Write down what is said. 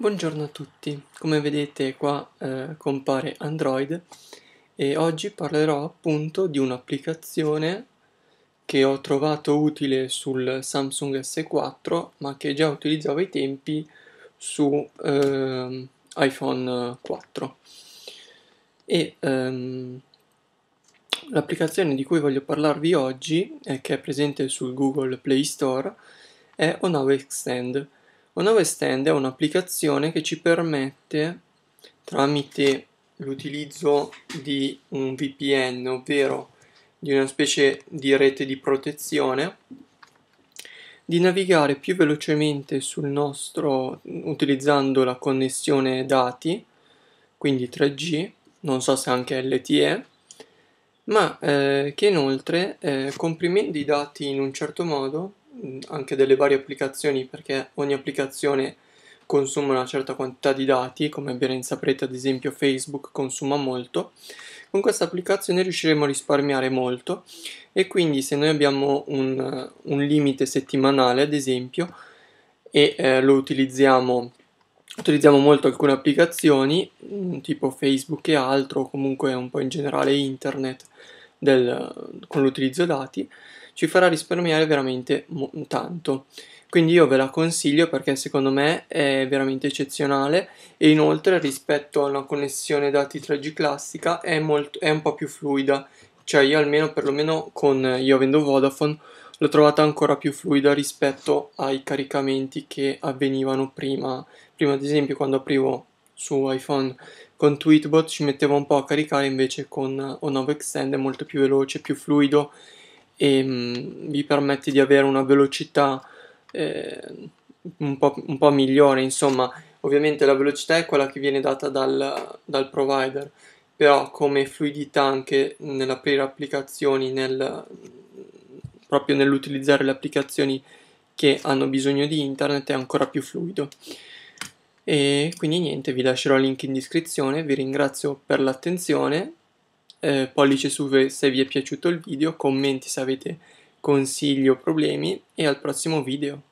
Buongiorno a tutti, come vedete qua eh, compare Android e oggi parlerò appunto di un'applicazione che ho trovato utile sul Samsung S4 ma che già utilizzavo ai tempi su eh, iPhone 4 e ehm, l'applicazione di cui voglio parlarvi oggi eh, che è presente sul Google Play Store è Onao Extend una webstand è un'applicazione che ci permette, tramite l'utilizzo di un VPN, ovvero di una specie di rete di protezione, di navigare più velocemente sul nostro utilizzando la connessione dati, quindi 3G, non so se anche LTE, ma eh, che inoltre eh, comprimendo i dati in un certo modo Mm, anche delle varie applicazioni perché ogni applicazione consuma una certa quantità di dati, come ben saprete ad esempio Facebook consuma molto, con questa applicazione riusciremo a risparmiare molto e quindi se noi abbiamo un, un limite settimanale ad esempio e eh, lo utilizziamo, utilizziamo molto alcune applicazioni mm, tipo Facebook e altro o comunque un po' in generale internet del, con l'utilizzo dati ci farà risparmiare veramente tanto. Quindi io ve la consiglio perché secondo me è veramente eccezionale e inoltre rispetto a una connessione dati 3G classica è, molto, è un po' più fluida, cioè io almeno perlomeno con io avendo Vodafone l'ho trovata ancora più fluida rispetto ai caricamenti che avvenivano prima, prima ad esempio quando aprivo su iPhone con Tweetbot ci metteva un po' a caricare, invece con Onova Extend è molto più veloce, più fluido e mh, mm, vi permette di avere una velocità eh, un, po', un, po', migliore, insomma, ovviamente la velocità è quella che viene data dal, dal provider, però come fluidità anche nell'aprire applicazioni, nel, proprio nell'utilizzare le applicazioni che hanno bisogno di internet è ancora più fluido. E quindi niente, vi lascerò il link in descrizione, vi ringrazio per l'attenzione, eh, pollice su se vi è piaciuto il video, commenti se avete consigli o problemi e al prossimo video.